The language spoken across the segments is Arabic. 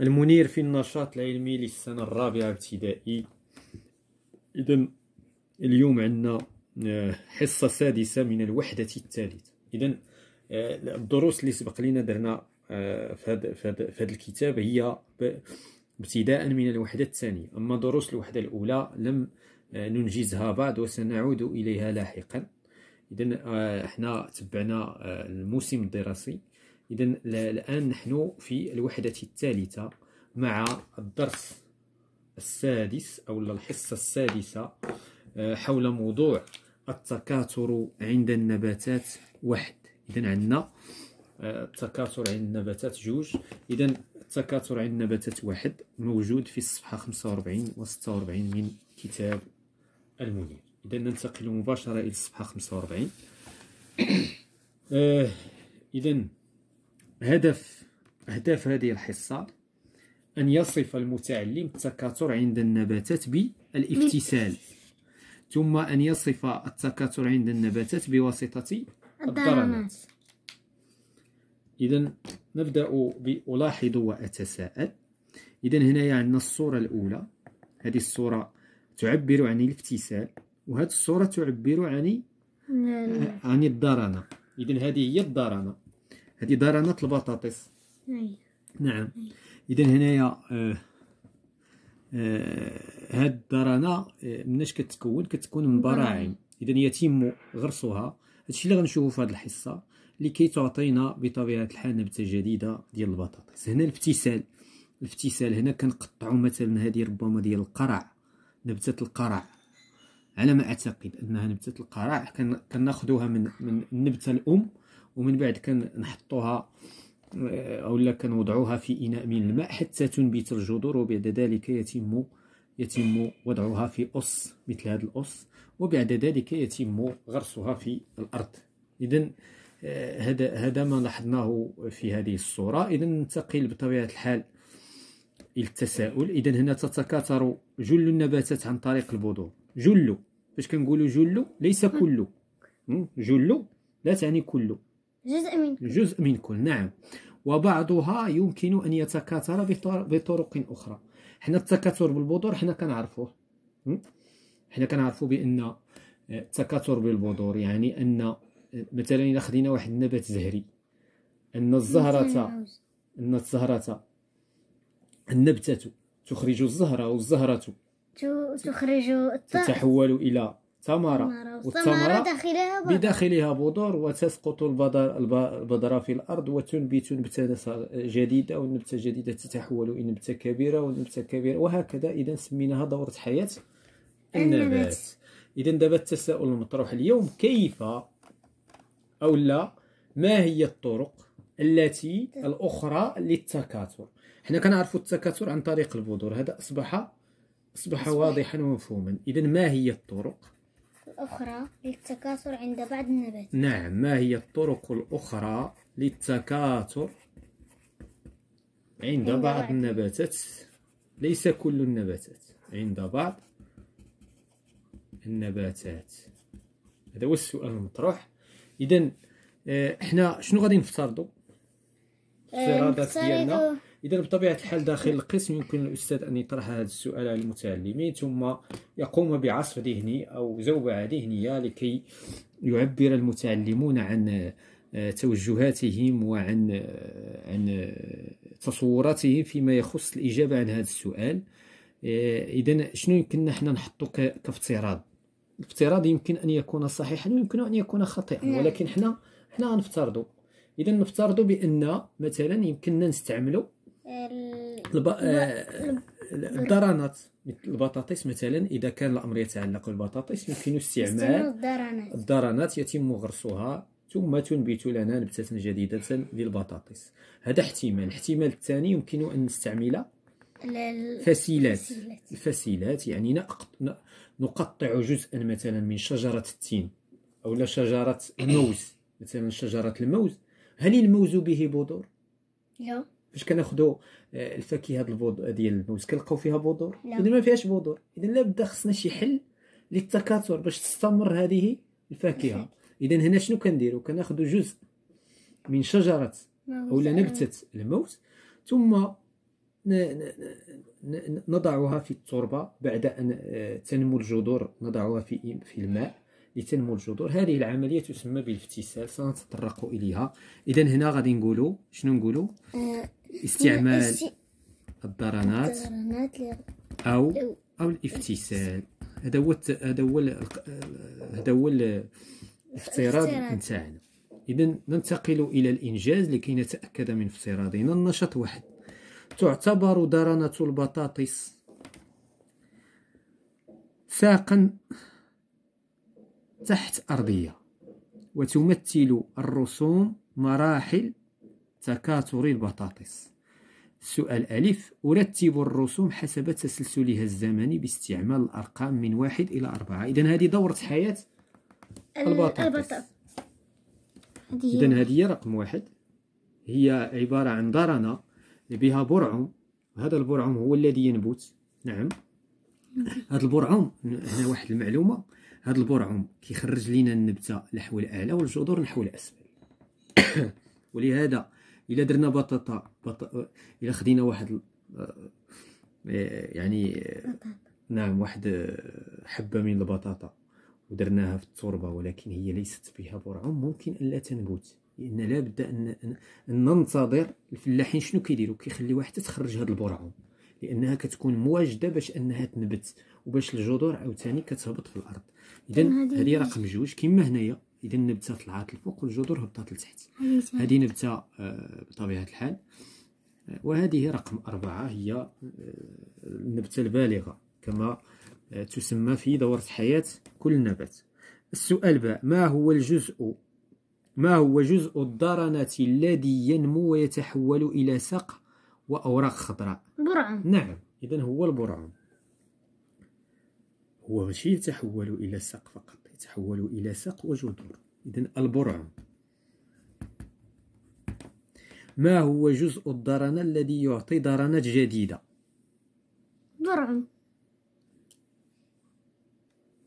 المنير في النشاط العلمي للسنة الرابعة ابتدائي إذا اليوم عندنا آه، حصة سادسة من الوحدة الثالثة إذا آه، الدروس اللي سبق لنا درنا آه، في هذا الكتاب هي ابتداء من الوحدة الثانية أما دروس الوحدة الأولى لم ننجزها بعد وسنعود إليها لاحقا إذا احنا تبعنا الموسم الدراسي إذا الآن نحن في الوحدة الثالثة مع الدرس السادس أو الحصة السادسة آه، حول موضوع التكاثر عند النباتات واحد إذا عندنا آه، التكاثر عند النباتات جوج إذا التكاثر عند النباتات واحد موجود في الصفحة 45 و 46 من كتاب المنير إذا ننتقل مباشرة إلى الصفحة 45 آه، إذا هدف أهداف هذه الحصة أن يصف المتعلم التكاثر عند النباتات بالافتسال ثم أن يصف التكاثر عند النباتات بواسطة الضرنات إذا نبدأ بألاحظ وأتساءل إذا هنايا عندنا الصورة الأولى هذه الصورة تعبر عن الافتسال وهذه الصورة تعبر عن عن الضرنة إذا هذه هي الضرنة هذه درنة البطاطس نعم, نعم. اذا هنايا آه آه هاد الدرنة آه، مناش كتكون كتكون من براعم اذا يتم غرسها هادشي اللي غنشوفو في هاد الحصة لكي تعطينا بطبيعة الحال نبتة جديدة ديال البطاطس هنا الابتسال الابتسال هنا كنقطعو مثلا هذه ربما ديال القرع نبتة القرع على ما اعتقد انها نبته القرع كناخذوها من من النبته الام ومن بعد كنحطوها آه، اولا كنوضعوها في اناء من الماء حتى تنبت الجذور وبعد ذلك يتم يتم وضعها في أص مثل هذا الأص وبعد ذلك يتم غرسها في الأرض إذا آه، هذا هذا ما لاحظناه في هذه الصورة إذا ننتقل بطبيعة الحال إلى التساؤل إذا هنا تتكاثر جل النباتات عن طريق البذور جل فاش كنقولوا جل ليس كل جل لا تعني كل جزء من كل جزء من كل نعم وبعضها يمكن ان يتكاثر بطرق اخرى حنا التكاثر بالبذور حنا كنعرفوه حنا كنعرفوا بان آه، التكاثر بالبذور يعني ان آه، مثلا الا خدينا واحد النبات زهري ان الزهره ان الزهره النبته تخرج الزهره والزهره تخرج تتحول إلى ثمرة والثمرة داخلها بضر. بداخلها بذور وتسقط البذرة في الأرض وتنبت نبتة جديدة والنبتة الجديدة تتحول إلى نبتة كبيرة والنبتة كبيرة وهكذا إذا سميناها دورة حياة النبات إذا دابا التساؤل المطروح اليوم كيف أو لا ما هي الطرق التي الأخرى للتكاثر حنا كنعرفوا التكاثر عن طريق البذور هذا أصبح أصبح واضحا ومفهوما إذا ما هي الطرق؟ الأخرى للتكاثر عند بعض النباتات نعم ما هي الطرق الأخرى للتكاثر عند, عند بعض النباتات ليس كل النباتات عند بعض النباتات هذا هو السؤال المطروح إذا آه، احنا شنو غادي نفترضوا آه، الافتراضات ديالنا إذا بطبيعة الحال داخل القسم يمكن الأستاذ أن يطرح هذا السؤال على المتعلمين ثم يقوم بعصف ذهني أو زوبعة ذهنية لكي يعبر المتعلمون عن آه، توجهاتهم وعن آه، عن آه، تصوراتهم فيما يخص الإجابة عن هذا السؤال إذا شنو يمكن حنا نحطو كافتراض الافتراض يمكن أن يكون صحيحا ويمكن أن يكون خاطئا نعم. ولكن حنا حنا غنفترضوا إذا نفترضوا بأن مثلا يمكننا نستعملوا الب... الدرانات آه، البطاطس مثلا اذا كان الامر يتعلق بالبطاطس يمكن استعمال الدرانات يتم غرسها ثم تنبت لنا نبتة جديدة للبطاطس هذا احتمال الاحتمال الثاني يمكن أن نستعمل الفسيلات الفسيلات يعني نقطع جزءا مثلا من شجرة التين أو شجرة الموز مثلا شجرة الموز هل الموز به بذور؟ لا فاش كناخذوا آه، الفاكهه البودور آه، ديال الموز كنلقاو فيها بودور اذا ما فيهاش بودور اذا لابد خصنا شي حل للتكاثر باش تستمر هذه الفاكهه اذا هنا شنو كنديروا كناخذوا جزء من شجره اولا نبته الموز ثم نضعها في التربه بعد ان آه، تنمو الجذور نضعها في في الماء لتنمو الجذور هذه العمليه تسمى بالافتسال سنتطرق اليها اذا هنا غادي نقولوا شنو نقولوا آه، استعمال الدرانات او او الافتسال هذا هو هذا هو هذا هو الافتراض نتاعنا اذا ننتقل الى الانجاز لكي نتاكد من افتراضنا النشاط واحد تعتبر درنه البطاطس ساقا تحت أرضية وتمثل الرسوم مراحل تكاثر البطاطس سؤال ألف أرتب الرسوم حسب تسلسلها الزمني باستعمال الأرقام من واحد إلى أربعة إذا هذه دورة حياة البطاطس إذا هذه رقم واحد هي عبارة عن درنة بها برعم هذا البرعم هو الذي ينبت نعم, نعم. هذا البرعم هنا واحد المعلومة هاد البرعوم كيخرج لينا النبته نحو الاعلى والجذور نحو الاسفل ولهذا الا درنا بطاطا بط... الا خدينا واحد آه، آه، يعني نعم واحد آه، حبه من البطاطا ودرناها في التربه ولكن هي ليست فيها برعوم ممكن ان لا تنبت لان لابد ان ان ننتظر الفلاحين شنو كيديروا كيخليوها حتى تخرج هاد البرعوم لانها كتكون مواجده باش انها تنبت وباش الجذور عاوتاني كتهبط في الارض اذا هذه رقم جوج كما هنايا اذا النبته طلعت الفوق والجذور هبطت لتحت هذه نبته آه، بطبيعه الحال آه، وهذه رقم أربعة هي آه، النبتة البالغة كما تسمى في دورة حياة كل نبات السؤال باء ما هو الجزء ما هو جزء الضرنه الذي ينمو ويتحول إلى ساق وأوراق خضراء؟ برعم نعم إذا هو البرعم هو ماشي يتحول إلى ساق فقط يتحول إلى ساق وجذور إذا البرعم ما هو جزء الضرنة الذي يعطي درنة جديدة درعم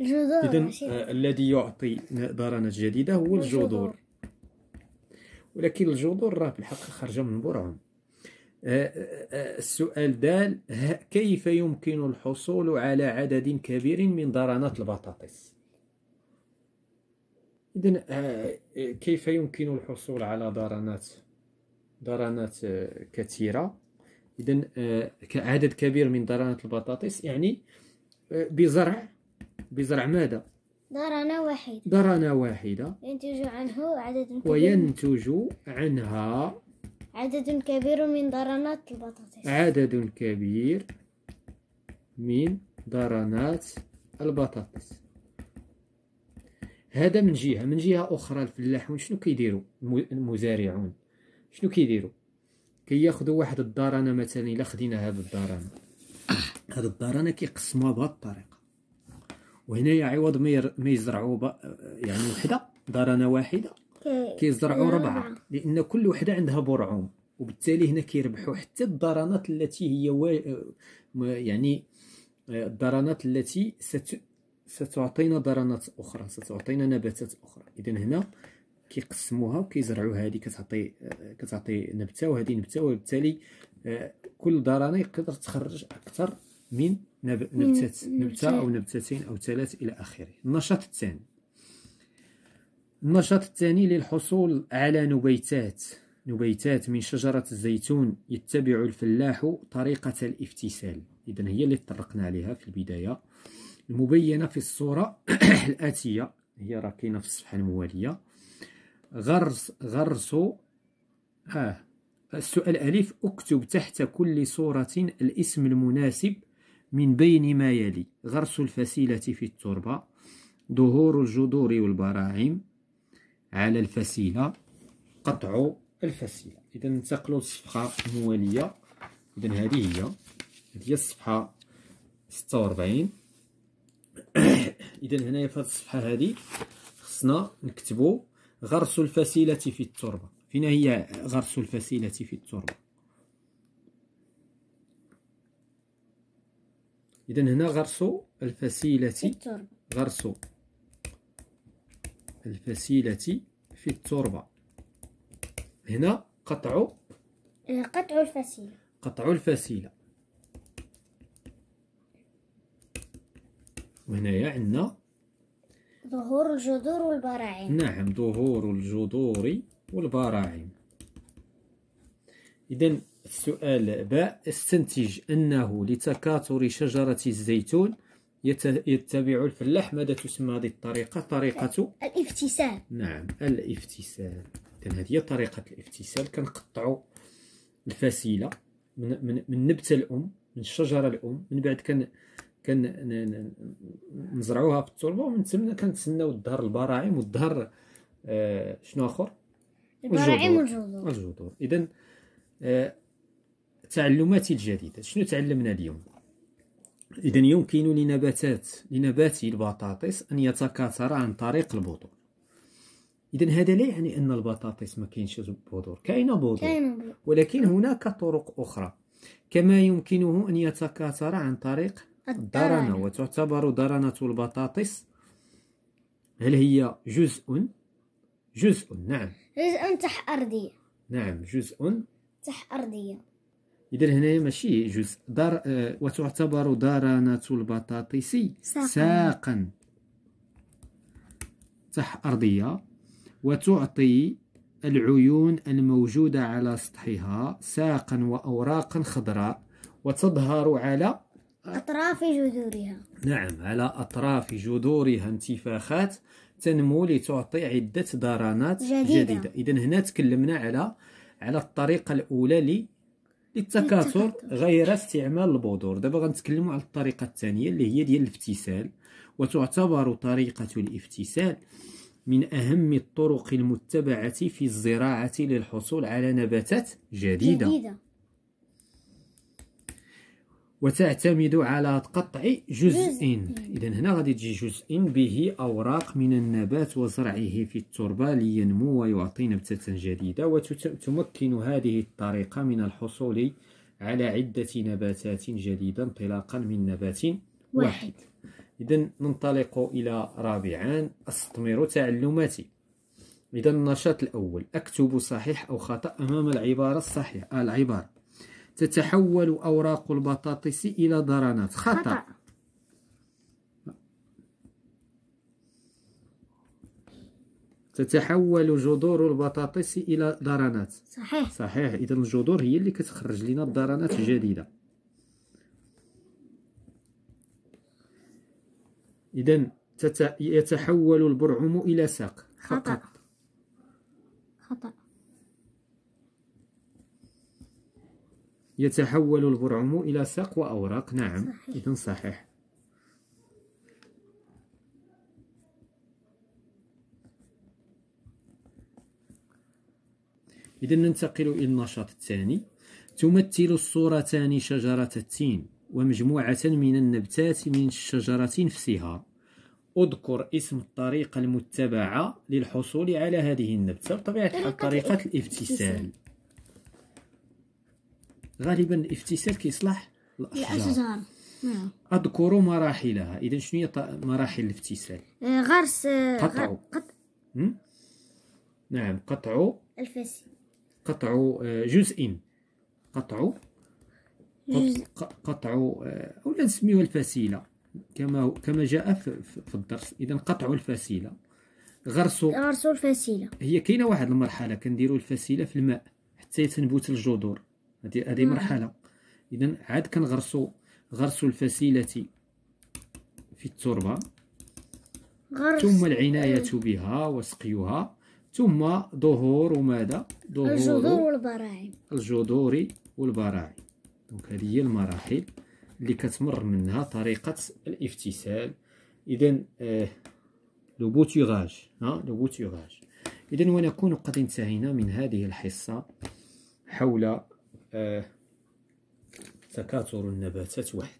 الجذور إذا آه، الذي يعطي درنة جديدة هو الجذور ولكن الجذور راه في الحقيقة خارجة من البرعم آه، آه، آه، السؤال دال كيف يمكن الحصول على عدد كبير من ضرنات البطاطس إذن كيف يمكن الحصول على ضرنات ضرنات كثيرة إذن عدد كبير من ضرنات البطاطس يعني بزرع بزرع ماذا؟ ضرنة واحدة ضرنة واحدة ينتج عنه عدد كبير وينتج عنها عدد كبير من ضرنات البطاطس عدد كبير من ضرنات البطاطس هذا من جهه من جهه اخرى الفلاحون شنو كيديروا المزارعون شنو كيديروا كياخذوا واحد الدرنه مثلا الا خدينا هذا الدرنه هذا الدرنه كيقسموها بهذه الطريقه وهنايا عوض ما يزرعوا يعني وحده درنه واحده كيزرعوا نعم. ربعه لان كل وحده عندها برعوم وبالتالي هنا كيربحوا حتى الضرانات التي هي و... يعني الضرانات التي ست... ستعطينا ضرانات اخرى ستعطينا نباتات اخرى اذا هنا كيقسموها وكيزرعوها هذه كتعطي كتعطي نبته وهذه نبته وبالتالي كل ضرانه يقدر تخرج اكثر من نبتة نبته او نبتتين او ثلاث الى اخره النشاط الثاني النشاط الثاني للحصول على نبيتات نبيتات من شجرة الزيتون يتبع الفلاح طريقة الافتسال إذن هي اللي تطرقنا عليها في البداية المبينة في الصورة الآتية هي راكينة في الصفحة الموالية غرس غرس آه السؤال ألف اكتب تحت كل صورة الاسم المناسب من بين ما يلي غرس الفسيلة في التربة ظهور الجذور والبراعم على الفسيلة قطع الفسيلة إذا ننتقلوا للصفحة الموالية إذا هذه هي هذه هي الصفحة 46 إذا هنايا في هذه الصفحة هذه خصنا نكتبوا غرس الفسيلة في التربة فينا هي غرس الفسيلة في التربة إذا هنا غرس الفسيلة غرس الفسيلة في التربة هنا قطع قطع الفسيلة قطع الفسيلة وهنايا عندنا ظهور الجذور والبراعم نعم ظهور الجذور والبراعم إذا السؤال باء استنتج أنه لتكاثر شجرة الزيتون يتبع الفلاح ماذا تسمى هذه الطريقة؟ طريقة الافتسال نعم الافتسال إذن هذه هي طريقة الافتسال كنقطعوا الفاسيلة من من من نبتة الأم من الشجرة الأم من بعد كن كان نزرعوها في التربه ومن ثم كنتسناو الدهر البراعم والدهر آه شنو اخر البراعم والجذور الجذور اذا آه تعلماتي الجديده شنو تعلمنا اليوم إذا يمكن لنباتات لنبات البطاطس أن يتكاثر عن طريق البذور إذا هذا لا يعني أن البطاطس ما كاينش بذور كاين بذور ولكن هناك طرق أخرى كما يمكنه أن يتكاثر عن طريق الدرنة وتعتبر درنة البطاطس هل هي جزء جزء نعم جزء تحت أرضية نعم جزء تحت أرضية اذا هنايا ماشي جزء دار آه، وتعتبر دارنا البطاطس ساقا تح ارضيه وتعطي العيون الموجوده على سطحها ساقا واوراقا خضراء وتظهر على أطراف جذورها نعم على أطراف جذورها انتفاخات تنمو لتعطي عدة درانات جديدة, جديدة. إذا هنا تكلمنا على على الطريقة الأولى للتكاثر غير استعمال البذور دابا غنتكلموا على الطريقه الثانيه اللي هي ديال الافتسال وتعتبر طريقه الافتسال من أهم الطرق المتبعة في الزراعة للحصول على نباتات جديدة, جديدة. وتعتمد على قطع جزء إذا هنا غادي تجي جزء به أوراق من النبات وزرعه في التربة لينمو ويعطي نبتة جديدة وتمكن هذه الطريقة من الحصول على عدة نباتات جديدة انطلاقا من نبات واحد إذا ننطلق إلى رابعا أستثمر تعلماتي إذا النشاط الأول أكتب صحيح أو خطأ أمام العبارة الصحيحة العبارة تتحول أوراق البطاطس إلى ضرنات خطأ تتحول جذور البطاطس إلى ضرنات صحيح صحيح إذا الجذور هي اللي كتخرج لنا الضرنات الجديدة إذا تت... يتحول البرعم إلى ساق خطأ خطأ يتحول البرعم إلى ساق وأوراق نعم إذا صحيح إذا ننتقل إلى النشاط الثاني تمثل الصورتان شجرة التين ومجموعة من النبتات من الشجرة نفسها اذكر اسم الطريقة المتبعة للحصول على هذه النبتة بطبيعة الحال طريقة الابتسال غالبا الافتسال كيصلح الاشجار نعم. اذكر مراحلها اذا شنو هي مراحل الافتسال آه، غرس آه، نعم، آه، قطع قط... نعم قطع الفاسي قطع جزء قطع جزء. قطع او نسميوها الفسيله كما كما جاء في الدرس اذا قطع الفسيله غرس غرس الفسيله هي كاينه واحد المرحله كنديروا الفسيله في الماء حتى تنبت الجذور هذه هذه مرحله اذا عاد كنغرسو غرس الفسيله في التربه ثم العنايه بها وسقيها ثم ظهور ماذا ظهور الجذور والبراعم الجذور والبراعم دونك هذه هي المراحل اللي كتمر منها طريقه الافتسال اذا آه لو بوتيغاج ها لو بوتيغاج اذا ونكون قد انتهينا من هذه الحصه حول تكاثر آه، النباتات واحد